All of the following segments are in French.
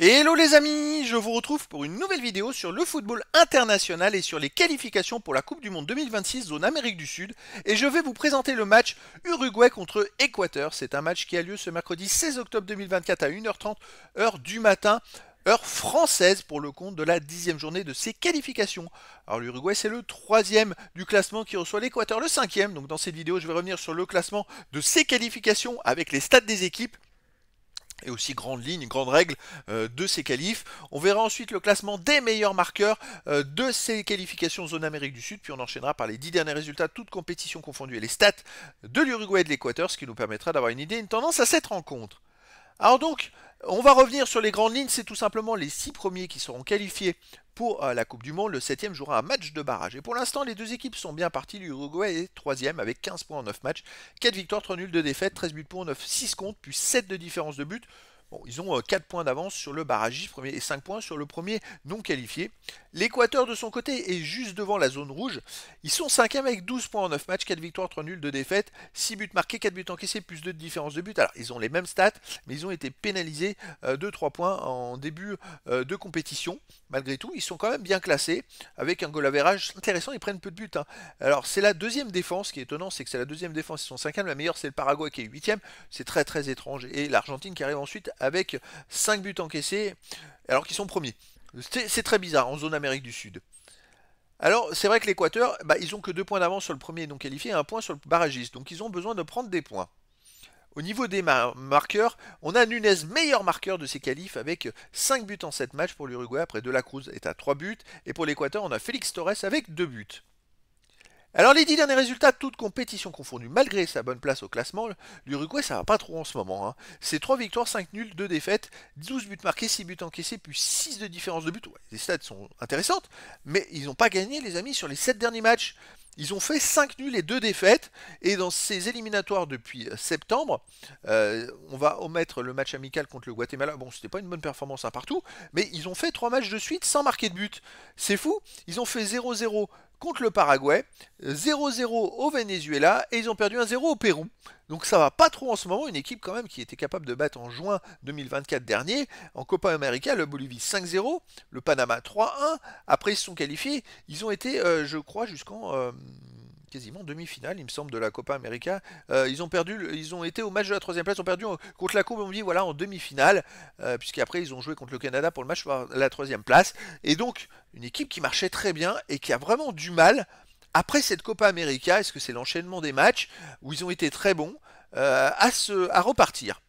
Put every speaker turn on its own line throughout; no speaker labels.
Hello les amis, je vous retrouve pour une nouvelle vidéo sur le football international et sur les qualifications pour la Coupe du Monde 2026 zone Amérique du Sud et je vais vous présenter le match Uruguay contre Équateur. C'est un match qui a lieu ce mercredi 16 octobre 2024 à 1h30 heure du matin heure française pour le compte de la dixième journée de ses qualifications. Alors l'Uruguay c'est le troisième du classement qui reçoit l'Équateur, le cinquième. Donc dans cette vidéo je vais revenir sur le classement de ces qualifications avec les stats des équipes et aussi grande ligne, grande règle euh, de ces qualifs. On verra ensuite le classement des meilleurs marqueurs euh, de ces qualifications zone Amérique du Sud, puis on enchaînera par les 10 derniers résultats, toutes compétitions confondues, et les stats de l'Uruguay et de l'Équateur, ce qui nous permettra d'avoir une idée, une tendance à cette rencontre. Alors donc, on va revenir sur les grandes lignes, c'est tout simplement les 6 premiers qui seront qualifiés pour euh, la Coupe du Monde. Le 7ème jouera un match de barrage. Et pour l'instant, les deux équipes sont bien parties. L'Uruguay est 3ème avec 15 points en 9 matchs, 4 victoires, 3 nuls, 2 défaites, 13 buts pour 9, 6 comptes, puis 7 de différence de but. Bon, ils ont 4 euh, points d'avance sur le barrage premier et 5 points sur le premier non qualifié. L'Équateur de son côté est juste devant la zone rouge. Ils sont 5e avec 12 points en 9 matchs, 4 victoires, 3 nuls, 2 défaites, 6 buts marqués, 4 buts encaissés, plus 2 de différence de but. Alors ils ont les mêmes stats, mais ils ont été pénalisés euh, de 3 points en début euh, de compétition. Malgré tout, ils sont quand même bien classés avec un goal average intéressant, ils prennent peu de buts. Hein. Alors c'est la deuxième défense, ce qui est étonnant, c'est que c'est la deuxième défense, ils sont 5e, la meilleure c'est le Paraguay qui est 8e, c'est très très étrange. Et l'Argentine qui arrive ensuite avec 5 buts encaissés alors qu'ils sont premiers. C'est très bizarre en zone Amérique du Sud. Alors c'est vrai que l'Équateur, bah, ils ont que 2 points d'avance sur le premier non qualifié et 1 point sur le barragiste. Donc ils ont besoin de prendre des points. Au niveau des marqueurs, on a Nunez, meilleur marqueur de ses qualifs, avec 5 buts en 7 matchs pour l'Uruguay. Après, De La Cruz est à 3 buts. Et pour l'Équateur, on a Félix Torres avec 2 buts. Alors les dix derniers résultats, de toute compétition confondues, malgré sa bonne place au classement, l'Uruguay ça va pas trop en ce moment. Hein. C'est 3 victoires, 5 nuls, 2 défaites, 12 buts marqués, 6 buts encaissés, puis 6 de différence de but. les stats sont intéressantes, mais ils n'ont pas gagné les amis sur les 7 derniers matchs. Ils ont fait 5 nuls et 2 défaites. Et dans ces éliminatoires depuis euh, septembre, euh, on va omettre le match amical contre le Guatemala. Bon, c'était pas une bonne performance à hein, partout, mais ils ont fait 3 matchs de suite sans marquer de but. C'est fou. Ils ont fait 0-0 contre le Paraguay, 0-0 au Venezuela et ils ont perdu 1-0 au Pérou. Donc ça va pas trop en ce moment, une équipe quand même qui était capable de battre en juin 2024 dernier, en Copa América, le Bolivie 5-0, le Panama 3-1, après ils se sont qualifiés, ils ont été, euh, je crois, jusqu'en... Euh, quasiment demi-finale, il me semble, de la Copa América. Euh, ils ont perdu, ils ont été au match de la troisième place, ont perdu euh, contre la Coupe, on me dit, voilà, en demi-finale, euh, puisqu'après ils ont joué contre le Canada pour le match pour la troisième place. Et donc, une équipe qui marchait très bien et qui a vraiment du mal après cette Copa América, est-ce que c'est l'enchaînement des matchs où ils ont été très bons à, se, à repartir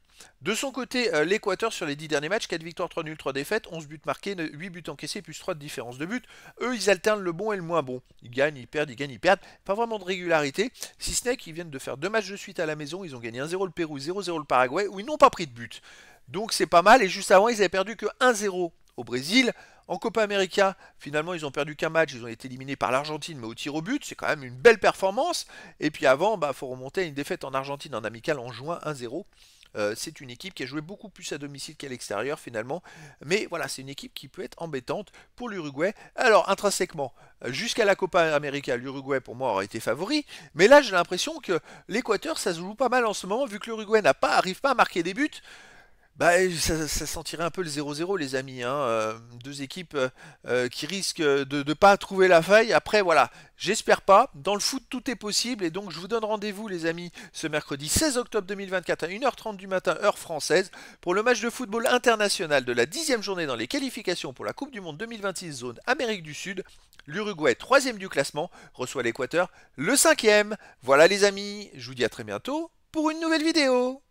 de son côté, euh, l'Équateur sur les 10 derniers matchs, 4 victoires, 3 nuls, 3 défaites, 11 buts marqués, 8 buts encaissés, plus 3 de différence de but. Eux, ils alternent le bon et le moins bon. Ils gagnent, ils perdent, ils gagnent, ils perdent. Pas vraiment de régularité, si ce n'est qu'ils viennent de faire deux matchs de suite à la maison. Ils ont gagné 1-0 le Pérou, 0-0 le Paraguay, où ils n'ont pas pris de but. Donc c'est pas mal, et juste avant, ils avaient perdu que 1-0 au Brésil. En Copa América, finalement, ils n'ont perdu qu'un match, ils ont été éliminés par l'Argentine, mais au tir au but, c'est quand même une belle performance. Et puis avant, il bah, faut remonter à une défaite en Argentine en amical en juin 1-0. Euh, c'est une équipe qui a joué beaucoup plus à domicile qu'à l'extérieur finalement. Mais voilà, c'est une équipe qui peut être embêtante pour l'Uruguay. Alors intrinsèquement, jusqu'à la Copa América, l'Uruguay pour moi aurait été favori. Mais là, j'ai l'impression que l'Équateur, ça se joue pas mal en ce moment, vu que l'Uruguay n'arrive pas, pas à marquer des buts bah, ça, sentirait un peu le 0-0, les amis. Hein, euh, deux équipes euh, euh, qui risquent de ne pas trouver la faille. Après, voilà, j'espère pas. Dans le foot, tout est possible. Et donc, je vous donne rendez-vous, les amis, ce mercredi 16 octobre 2024 à 1h30 du matin, heure française, pour le match de football international de la dixième journée dans les qualifications pour la Coupe du Monde 2026 zone Amérique du Sud. L'Uruguay, troisième du classement, reçoit l'Équateur, le cinquième. Voilà, les amis, je vous dis à très bientôt pour une nouvelle vidéo.